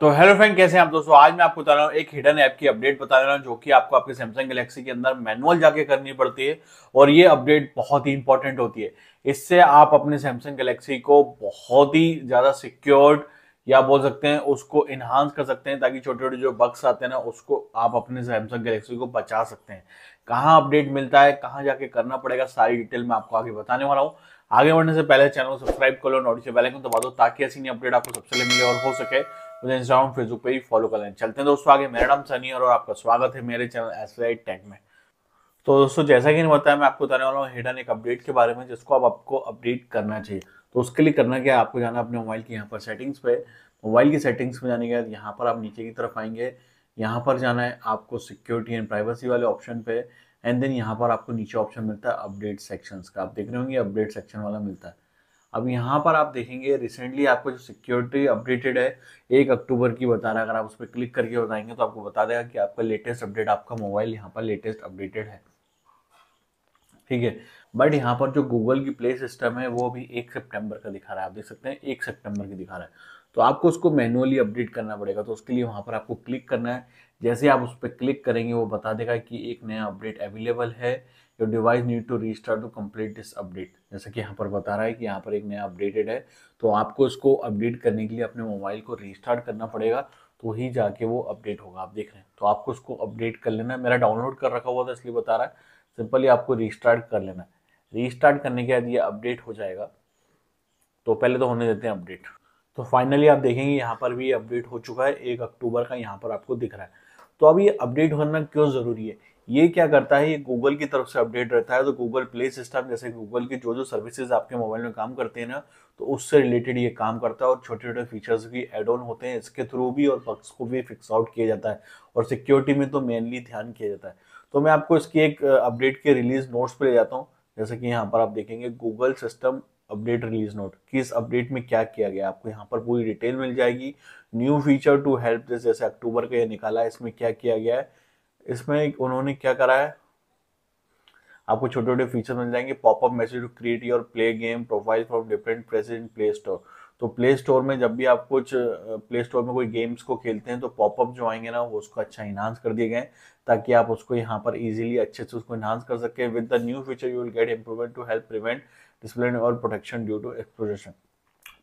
तो hello friend कैसे हैं आप दोस्तों आज मैं आपको बता रहा हूँ एक हिडन ऐप की अपडेट बता रहा हूँ जो कि आपको आपके सैमसंग गैलेक्सी के अंदर मैनुअल जाके करनी पड़ती है और ये अपडेट बहुत ही इंपॉर्टेंट होती है इससे आप अपने सैमसंग गैलेक्सी को बहुत ही ज़्यादा सिक्योर्ड या बोल सकते हैं उसको इन्हांस कर सकते हैं ताकि छोटे छोटे जो बक्स आते हैं ना उसको आप अपने सैमसंग गैलेक्सी को बचा सकते हैं कहाँ अपडेट मिलता है कहाँ जाके करना पड़ेगा सारी डिटेल मैं आपको आगे बताने वाला हूँ आगे बढ़ने से पहले चैनल को सब्सक्राइब कर लो नोटिस बेल आइकन दबा दो ताकि ऐसी नई अपडेट आपको सबसे पहले मिले और हो सके मैं इंस्टाग्राम फेसबुक पे भी फॉलो कर लें चलते हैं दोस्तों आगे मेरा नाम सनी और आपका स्वागत है मेरे चैनल एस टैग टेक में तो दोस्तों जैसा कि नहीं बताया मैं आपको बताने वाला हूँ हिडन एक अपडेट के बारे में जिसको अब आप आपको अपडेट करना चाहिए तो उसके लिए करना क्या है आपको जाना अपने मोबाइल की यहाँ पर सेटिंग्स पे मोबाइल की सेटिंग्स में जाने के बाद यहाँ पर आप नीचे की तरफ आएंगे यहाँ पर जाना है आपको सिक्योरिटी एंड प्राइवेसी वाले ऑप्शन पे एंड देन यहाँ पर आपको नीचे ऑप्शन मिलता है अपडेट सेक्शंस का आप देख रहे होंगे अपडेट सेक्शन वाला मिलता है अब यहाँ पर आप देखेंगे रिसेंटली आपको जो सिक्योरिटी अपडेटेड है एक अक्टूबर की बता रहा है अगर आप उस पर क्लिक करके बताएंगे तो आपको बता देगा कि आपका लेटेस्ट अपडेट आपका मोबाइल यहाँ पर लेटेस्ट अपडेटेड है ठीक है बट यहाँ पर जो गूगल की प्ले सिस्टम है वो अभी एक सितंबर का दिखा रहा है आप देख सकते हैं एक सितंबर की दिखा रहा है तो आपको उसको मैनुअली अपडेट करना पड़ेगा तो उसके लिए वहाँ पर आपको क्लिक करना है जैसे आप उस पर क्लिक करेंगे वो बता देगा कि एक नया अपडेट अवेलेबल है your device need to register to complete this update जैसा कि यहाँ पर बता रहा है कि यहाँ पर एक नया अपडेटेड है तो आपको इसको अपडेट करने के लिए अपने मोबाइल को रिस्टार्ट करना पड़ेगा तो ही जाके वो अपडेट होगा आप देख रहे हैं तो आपको उसको अपडेट कर लेना है मेरा डाउनलोड कर रखा हुआ था इसलिए बता रहा है सिंपली आपको रिस्टार्ट कर लेना है रिस्टार्ट करने के बाद ये अपडेट हो जाएगा तो पहले तो होने देते हैं अपडेट तो फाइनली आप देखेंगे यहाँ पर भी अपडेट हो चुका है एक अक्टूबर का यहाँ पर आपको दिख रहा है तो अब ये अपडेट होना क्यों ज़रूरी है ये क्या करता है ये गूगल की तरफ से अपडेट रहता है तो गूगल प्ले सिस्टम जैसे गूगल की जो जो सर्विसेज आपके मोबाइल में काम करते हैं ना तो उससे रिलेटेड ये काम करता है और छोटे छोटे फीचर्स भी एड ऑन होते हैं इसके थ्रू भी और बग्स को भी फिक्स आउट किया जाता है और सिक्योरिटी में तो मेनली ध्यान किया जाता है तो मैं आपको इसकी एक अपडेट के रिलीज नोट्स पर ले जाता हूँ जैसे कि यहाँ पर आप देखेंगे Google system update release note कि इस अपडेट में क्या किया गया आपको यहाँ पर पूरी डिटेल मिल जाएगी new feature to help this जैसे अक्टूबर का ये निकाला है इसमें क्या किया गया है इसमें उन्होंने क्या करा है आपको छोटे छोटे फीचर मिल जाएंगे popup message to create your Play game profile from different in Play Store तो प्ले स्टोर में जब भी आप कुछ प्ले स्टोर में कोई गेम्स को खेलते हैं तो पॉपअप जो आएंगे ना वो उसको अच्छा इन्हांस कर दिए गए ताकि आप उसको यहाँ पर इजीली अच्छे से उसको इन्हांस कर सके with the new feature you will get improvement to help prevent display और प्रोटेक्शन ड्यू टू एक्सप्लोजेशन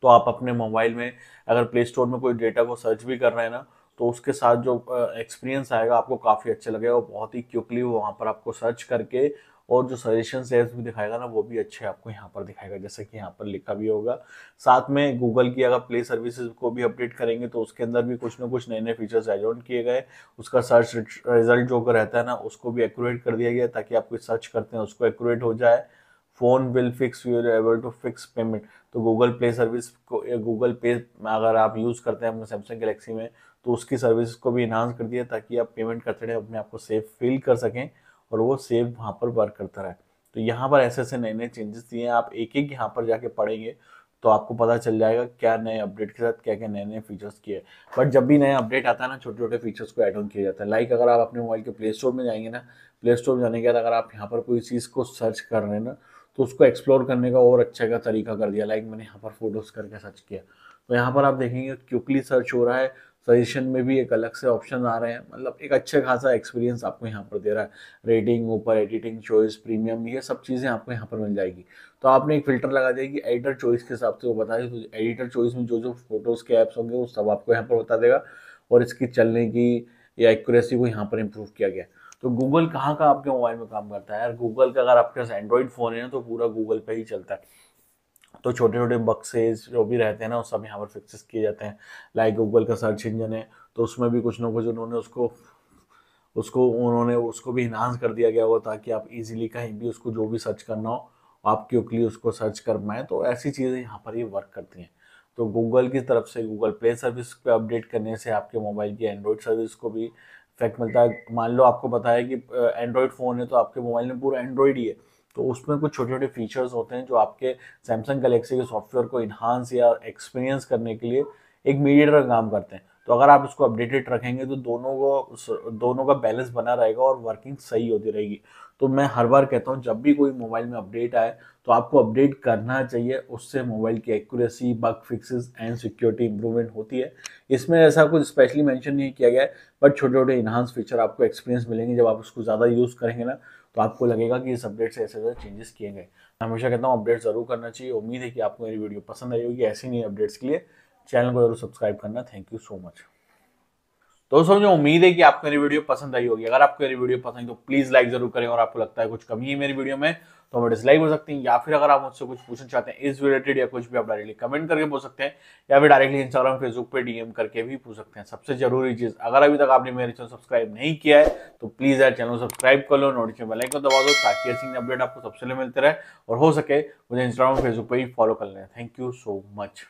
तो आप अपने मोबाइल में अगर प्ले स्टोर में कोई डेटा को सर्च भी कर रहे हैं ना तो उसके साथ जो एक्सपीरियंस आएगा आपको काफ़ी अच्छा लगेगा बहुत ही क्विकली वहाँ पर आपको सर्च करके और जो सजेशन है भी दिखाएगा ना वो भी अच्छे आपको यहाँ पर दिखाएगा जैसे कि यहाँ पर लिखा भी होगा साथ में गूगल की अगर प्ले सर्विसेज को भी अपडेट करेंगे तो उसके अंदर भी कुछ ना कुछ नए नए फीचर्स एड किए गए उसका सर्च रिजल्ट जो रहता है ना उसको भी एक्यूरेट कर दिया गया ताकि आप कुछ सर्च करते हैं उसको एक्यूरेट हो जाए phone will fix your able to fix payment तो गूगल पे सर्विस को गूगल पे अगर आप यूज़ करते हैं अपने सैमसंग गलेक्सी में तो उसकी सर्विस को भी इन्हांस कर दिया ताकि आप पेमेंट करते रहे अपने आप को सेफ फील कर सकें और वो सेफ वहाँ पर वर्क करता रहे तो यहाँ पर ऐसे ऐसे नए नए चेंजेस दिए हैं आप एक एक यहाँ पर जाके पढ़ेंगे तो आपको पता चल जाएगा क्या नए अपडेट के साथ क्या क्या नए नए फीचर्स किए बट जब भी नया अपडेट आता है ना छोटे छोटे फीचर्स को ऐड ऑन किया जाता है लाइक अगर आप अपने मोबाइल के प्ले स्टोर में जाएंगे ना प्ले स्टोर में जाने के बाद अगर आप यहाँ पर कोई चीज़ को सर्च कर रहे हैं ना तो उसको एक्सप्लोर करने का और अच्छा का तरीका कर दिया लाइक मैंने यहाँ पर फोटोज़ करके सर्च किया तो यहाँ पर आप देखेंगे क्यूकली सर्च हो रहा है सजेशन में भी एक अलग से ऑप्शन आ रहे हैं मतलब एक अच्छा खासा एक्सपीरियंस आपको यहाँ पर दे रहा है रेटिंग ऊपर एडिटिंग चॉइस प्रीमियम ये सब चीज़ें आपको यहाँ पर मिल जाएगी तो आपने एक फ़िल्टर लगा दिया कि एडिटर चॉइस के हिसाब से वो बता दें तो एडिटर चॉइस में जो जो फोटोज़ के ऐप्स होंगे वो सब आपको यहाँ पर बता देगा और इसकी चलने की या एक्यूरेसी को यहाँ पर इम्प्रूव किया गया तो गूगल कहाँ का आपके मोबाइल में काम करता है यार गूगल का अगर आपके पास एंड्रॉयड फ़ोन है ना तो पूरा गूगल पे ही चलता है तो छोटे छोटे बक्सेज जो भी रहते हैं ना वो सब यहाँ पर फिक्सेस किए जाते हैं लाइक गूगल का सर्च इंजन है तो उसमें भी कुछ ना कुछ उन्होंने उसको उसको उन्होंने उसको भी इनहांस कर दिया गया हो ताकि आप इजीली कहीं भी उसको जो भी सर्च करना हो आप क्विकली उसको सर्च कर पाएँ तो ऐसी चीज़ें यहाँ पर ही वर्क करती हैं तो गूगल की तरफ से गूगल प्ले सर्विस पे अपडेट करने से आपके मोबाइल की एंड्रॉयड सर्विस को भी इफेक्ट मिलता है मान लो आपको पता है कि एंड्रॉयड फ़ोन है तो आपके मोबाइल में पूरा एंड्रॉयड ही है तो उसमें कुछ छोटे छोटे फीचर्स होते हैं जो आपके सैमसंग गलेक्सी के सॉफ्टवेयर को इन्हांस या एक्सपीरियंस करने के लिए एक मीडिएटर का काम करते हैं तो अगर आप इसको अपडेटेड रखेंगे तो दोनों को दोनों का बैलेंस बना रहेगा और वर्किंग सही होती रहेगी तो मैं हर बार कहता हूँ जब भी कोई मोबाइल में अपडेट आए तो आपको अपडेट करना चाहिए उससे मोबाइल की accuracy bug fixes and security improvement होती है इसमें ऐसा कुछ स्पेशली मेंशन नहीं किया गया है बट छोटे छोटे इन्हांस फीचर आपको एक्सपीरियंस मिलेंगे जब आप उसको ज़्यादा यूज़ करेंगे ना तो आपको लगेगा कि इस अपडेट से ऐसे ऐसे चेंजेस किए गए हमेशा कहता हूँ अपडेट ज़रूर करना चाहिए उम्मीद है कि आपको मेरी वीडियो पसंद आई होगी ऐसी नहीं अपडेट्स के लिए चैनल को जरूर सब्सक्राइब करना थैंक यू सो मच दोस्तों मुझे उम्मीद है कि आपको मेरी वीडियो पसंद आई होगी अगर आपको मेरी वीडियो पसंद आई तो प्लीज़ लाइक जरूर करें और आपको लगता है कुछ कमी है मेरी वीडियो में तो हमें डिसलाइक हो सकती है या फिर अगर आप मुझसे कुछ पूछना चाहते हैं इस रिलेटेड या कुछ भी आप डायरेक्टली कमेंट करके पूछ सकते हैं या फिर डायरेक्टली इंस्टाग्राम फेसबुक पर डीएम करके भी पूछ सकते हैं सबसे जरूरी चीज़ अगर अभी तक आपने मेरे चैनल सब्सक्राइब नहीं किया है तो प्लीज़ यार चैनल सब्सक्राइब कर लो नोटिफिकेशन बेल आइकन दबा दो ताकि ऐसी अपडेट आपको सबसे मिलते रहे और हो सके मुझे इंस्टाग्राम फेसबुक पर ही फॉलो कर लें थैंक यू सो मच